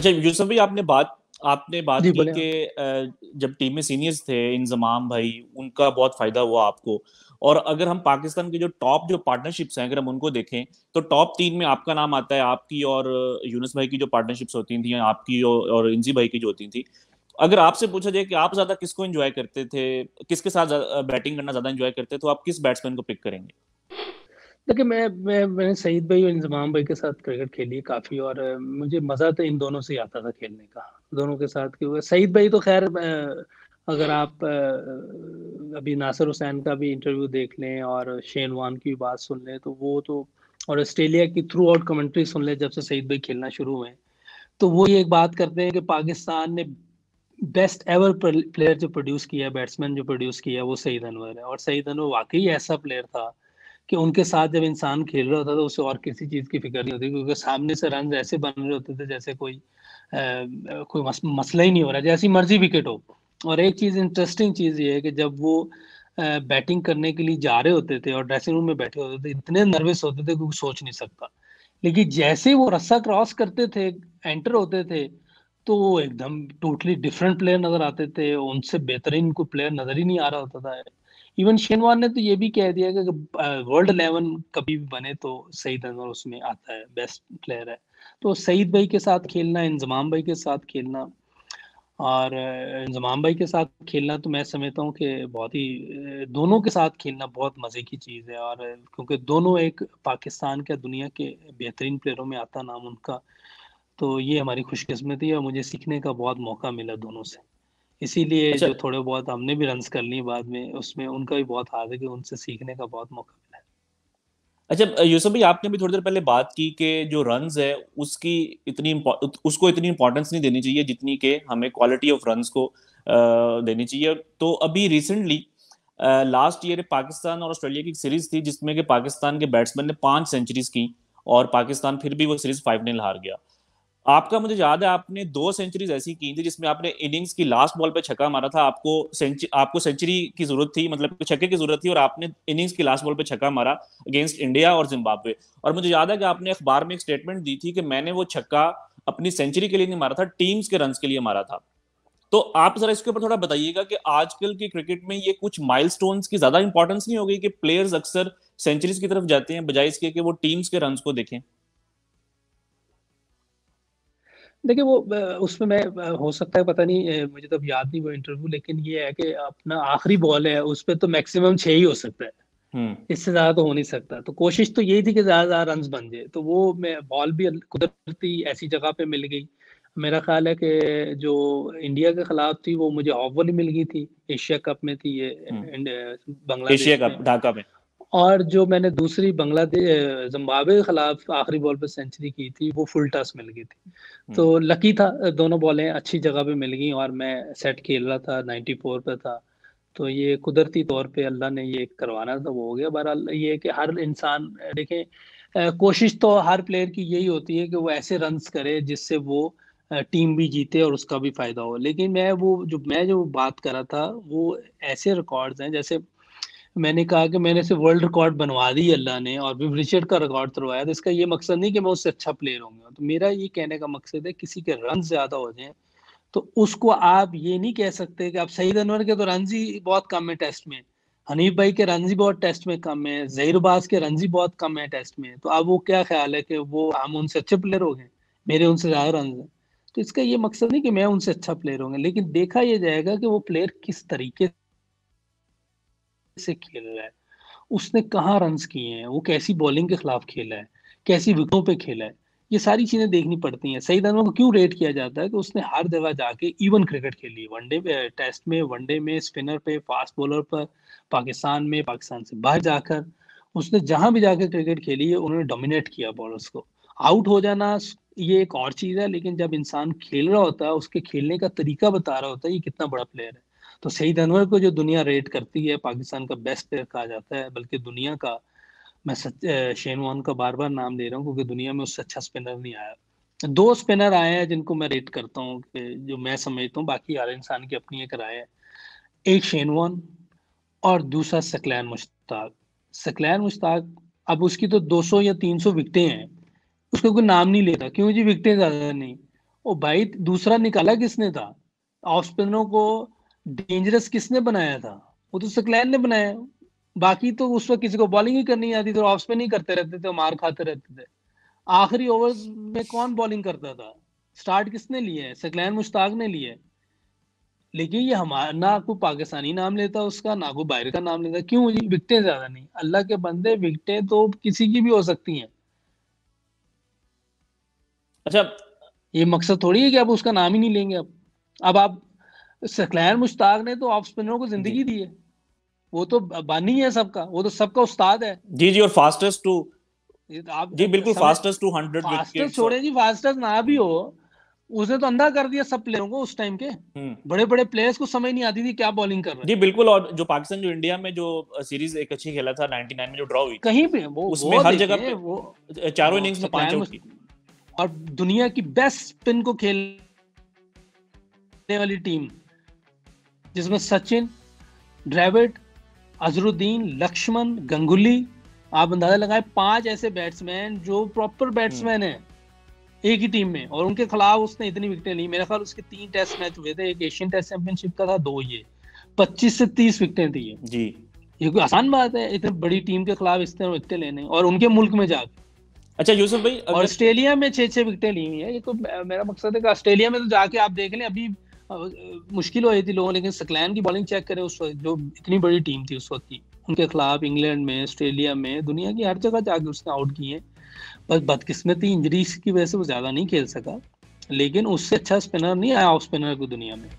अच्छा यूसुफ भाई आपने बात आपने बात की कि जब टीम में सीनियर्स थे इंजमाम भाई उनका बहुत फायदा हुआ आपको और अगर हम पाकिस्तान के जो टॉप जो पार्टनरशिप्स हैं अगर हम उनको देखें तो टॉप तीन में आपका नाम आता है आपकी और यूनुस भाई की जो पार्टनरशिप्स होती थी आपकी और इंजी भाई की जो होती थी अगर आपसे पूछा जाए कि आप ज्यादा किसको एंजॉय करते थे किसके साथ बैटिंग करना ज्यादा एंजॉय करते थे तो आप किस बैट्समैन को पिक करेंगे देखिए मैं मैं मैंने सईद भाई और इंजमाम भाई के साथ क्रिकेट खेली काफ़ी और मुझे मज़ा तो इन दोनों से ही आता था खेलने का दोनों के साथ क्योंकि सईद भाई तो खैर अगर आप अभी नासिर हुसैन का भी इंटरव्यू देख लें और शेन वान की बात सुन लें तो वो तो और ऑस्ट्रेलिया की थ्रू आउट कमेंट्री सुन लें जब से सईद भाई खेलना शुरू हुए तो वो ये एक बात करते हैं कि पाकिस्तान ने बेस्ट एवर प्लेयर जो प्रोड्यूस किया बैट्समैन जो प्रोड्यूस किया वो सईद अनवर है और सईद अनवर वाकई ऐसा प्लेयर था कि उनके साथ जब इंसान खेल रहा होता था तो उसे और किसी चीज़ की फिक्र नहीं होती क्योंकि सामने से रन ऐसे बन रहे होते थे जैसे कोई आ, कोई मस, मसला ही नहीं हो रहा जैसी मर्जी विकेट हो और एक चीज़ इंटरेस्टिंग चीज़ ये है कि जब वो आ, बैटिंग करने के लिए जा रहे होते थे और ड्रेसिंग रूम में बैठे होते थे इतने नर्वस होते थे क्योंकि सोच नहीं सकता लेकिन जैसे वो रस्सा क्रॉस करते थे एंटर होते थे तो वो एकदम टोटली डिफरेंट प्लेयर नज़र आते थे उनसे बेहतरीन कोई प्लेयर नज़र ही नहीं आ रहा होता था इवन शेनवान ने तो ये भी कह दिया कि वर्ल्ड इलेवन कभी भी बने तो सईद अनवर उसमें आता है बेस्ट प्लेयर है तो सईद भाई के साथ खेलना इंजमाम भाई के साथ खेलना और इंजमाम भाई के साथ खेलना तो मैं समझता हूँ कि बहुत ही दोनों के साथ खेलना बहुत मज़े की चीज़ है और क्योंकि दोनों एक पाकिस्तान के दुनिया के बेहतरीन प्लेयरों में आता नाम उनका तो ये हमारी खुशकस्मती है और मुझे सीखने का बहुत मौका मिला दोनों से इसीलिए अच्छा, जो थोड़े बहुत हमने भी रन कर लिए बाद में उसमें उनका भी बहुत हाथ है कि उनसे सीखने का बहुत मौका मिला अच्छा यूसुफ भाई आपने भी थोड़ी देर पहले बात की कि जो रन है उसकी इतनी उसको इतनी इंपॉर्टेंस नहीं देनी चाहिए जितनी के हमें क्वालिटी ऑफ रन को देनी चाहिए तो अभी रिसेंटली लास्ट ईयर पाकिस्तान और ऑस्ट्रेलिया की सीरीज थी जिसमें कि पाकिस्तान के बैट्समैन ने पांच सेंचुरीज की और पाकिस्तान फिर भी वो सीरीज फाइव ने हार गया आपका मुझे याद है आपने दो सेंचुरीज ऐसी की थी जिसमें आपने इनिंग्स की लास्ट बॉल पे छक्का मारा था आपको सेंचुरी आपको सेंचुरी की जरूरत थी मतलब छक्के की जरूरत थी और आपने इनिंग्स की लास्ट बॉल पे छक्का मारा अगेंस्ट इंडिया और जिम्बाब्वे और मुझे याद है कि आपने अखबार में एक स्टेटमेंट दी थी कि मैंने वो छक्का अपनी सेंचुरी के लिए नहीं मारा था टीम्स के रन के लिए मारा था तो आप जरा इसके ऊपर थोड़ा बताइएगा कि आजकल के क्रिकेट में ये कुछ माइलस्टोन्स की ज्यादा इंपॉर्टेंस नहीं हो गई कि प्लेयर्स अक्सर सेंचुरीज की तरफ जाते हैं बजाय इसके कि वो टीम्स के रन को देखें देखिए वो उसमें मैं हो सकता है पता नहीं मुझे तो याद नहीं वो इंटरव्यू लेकिन ये है कि अपना आखिरी बॉल है उस पर तो मैक्सिमम छह ही हो सकता है हम्म। इससे ज्यादा तो हो नहीं सकता तो कोशिश तो यही थी कि ज्यादा ज्यादा रन बन जाए तो वो मैं बॉल भी कुदरती ऐसी जगह पे मिल गई मेरा ख्याल है कि जो इंडिया के खिलाफ थी वो मुझे ऑफ वाली मिल गई थी एशिया कप में थी ये बांग्लादेश एशिया कप ढाका में और जो मैंने दूसरी बांग्लादेश जम्बावे के खिलाफ आखिरी बॉल पर सेंचुरी की थी वो फुल टस मिल गई थी हम्म। तो लकी था दोनों बॉलें अच्छी जगह पे मिल गई और मैं सेट खेल रहा था 94 पे था तो ये कुदरती तौर पे अल्लाह ने ये करवाना था वो हो गया बहरहाल ये कि हर इंसान देखें कोशिश तो हर प्लेयर की यही होती है कि वो ऐसे रन करे जिससे वो टीम भी जीते और उसका भी फायदा हो लेकिन मैं वो जो मैं जो बात कर रहा था वो ऐसे रिकॉर्ड्स हैं जैसे मैंने कहा कि मैंने से वर्ल्ड रिकॉर्ड बनवा दी अल्लाह ने और भी रिचर्ड का रिकॉर्ड तोड़वाया तो इसका ये मकसद नहीं कि मैं उससे अच्छा प्लेयर होंगे तो मेरा ये कहने का मकसद है किसी के रन ज़्यादा हो जाए तो उसको आप ये नहीं कह सकते कि आप सईद अनवर के तो रन ही बहुत कम है टेस्ट में हनीफ भाई के रन ही बहुत टेस्ट में कम है जहीरबाज के रन बहुत कम है टेस्ट में तो अब वो क्या ख्याल है कि वो हम उनसे अच्छे प्लेयर हो गए मेरे उनसे ज़्यादा रन है तो इसका ये मकसद नहीं कि मैं उनसे अच्छा प्लेयर होंगे लेकिन देखा यह जाएगा कि वो प्लेयर किस तरीके से खेल रहा है उसने कहाँ रन किए हैं वो कैसी बॉलिंग के खिलाफ खेला है कैसी विकेटों पे खेला है ये सारी चीजें देखनी पड़ती हैं सईद अनवर को क्यों रेट किया जाता है कि तो उसने हर जगह जाके इवन क्रिकेट खेली वनडे टेस्ट में वनडे में स्पिनर पे फास्ट बॉलर पर पाकिस्तान में पाकिस्तान से बाहर जाकर उसने जहां भी जाकर क्रिकेट खेली है उन्होंने डोमिनेट किया बॉलर्स को आउट हो जाना ये एक और चीज है लेकिन जब इंसान खेल रहा होता है उसके खेलने का तरीका बता रहा होता है ये कितना बड़ा प्लेयर है तो सईद अनवर को जो दुनिया रेट करती है पाकिस्तान का बेस्ट प्लेयर कहा जाता है बल्कि दुनिया का मैं सच शेनवान का बार बार नाम ले रहा हूँ क्योंकि दुनिया में उससे अच्छा स्पिनर नहीं आया दो स्पिनर आए हैं जिनको मैं रेट करता हूँ जो मैं समझता हूँ बाकी हर इंसान की अपनी एक राय है एक शेनवान और दूसरा सकलैन मुश्ताक सकलैन मुश्ताक अब उसकी तो 200 या 300 विकटें हैं उसका कोई नाम नहीं लेता क्यों जी विकटें ज़्यादा नहीं ओ भाई दूसरा निकाला किसने था ऑफ स्पिनरों को डेंजरस किसने बनाया था वो तो सकलैन ने बनाया बाकी तो उस वक्त किसी को बॉलिंग ही करनी आती तो ऑफ स्पिन ही करते रहते थे मार खाते रहते थे आखिरी ओवर में कौन बॉलिंग करता था स्टार्ट किसने लिए है सकलैन मुश्ताक ने लिए लेकिन ये हमारा ना को पाकिस्तानी नाम लेता उसका ना को बाहर का नाम लेता क्यों जी विकटें ज्यादा नहीं अल्लाह के बंदे विकटें तो किसी की भी हो सकती हैं अच्छा ये मकसद थोड़ी है कि आप उसका नाम ही नहीं लेंगे अब अब आप सकलैन मुश्ताक ने तो ऑफ स्पिनरों को जिंदगी दी है वो तो बानी है सबका वो तो सबका उस्ताद है जी जी और फास्टेस्ट टू तो आप जी बिल्कुल फास्टेस्ट टू हंड्रेड फास्टेस्ट छोड़े जी फास्टेस्ट ना भी हम्म। हो उसने तो अंधा कर दिया सब प्लेयरों को उस टाइम के बड़े बड़े प्लेयर्स को समझ नहीं आती थी क्या बॉलिंग कर रहे जी बिल्कुल और जो पाकिस्तान जो इंडिया में जो सीरीज एक अच्छी खेला था 99 में जो ड्रॉ हुई कहीं पे वो उसमें हर जगह पे वो चारों इनिंग्स में पांच और दुनिया की बेस्ट स्पिन को खेलने वाली टीम जिसमें सचिन ड्रेविड अजरुद्दीन लक्ष्मण गंगुली आप अंदाजा लगाए पांच ऐसे बैट्समैन जो प्रॉपर बैट्समैन है एक ही टीम में और उनके खिलाफ उसने इतनी विकेटें ली मेरे ख्याल उसके तीन टेस्ट मैच हुए थे एक एशियन टेस्ट चैंपियनशिप का था दो ये पच्चीस से तीस विकेटें थी ये जी ये कोई आसान बात है इतनी बड़ी टीम के खिलाफ इस तरह विकटे लेने और उनके मुल्क में जाके अच्छा यूसुफ भाई अगर... ऑस्ट्रेलिया में छह छह विकटें ली हुई है ये तो मेरा मकसद है कि ऑस्ट्रेलिया में तो जाके आप देख लें अभी मुश्किल हो रही थी लोगों लेकिन सकलैन की बॉलिंग चेक करें उस वक्त जो इतनी बड़ी टीम थी उस वक्त की उनके खिलाफ इंग्लैंड में ऑस्ट्रेलिया में दुनिया की हर जगह जाके उसने आउट किए बस बदकिस्मती इंजरीज की वजह से वो ज़्यादा नहीं खेल सका लेकिन उससे अच्छा स्पिनर नहीं आया ऑफ स्पिनर को दुनिया में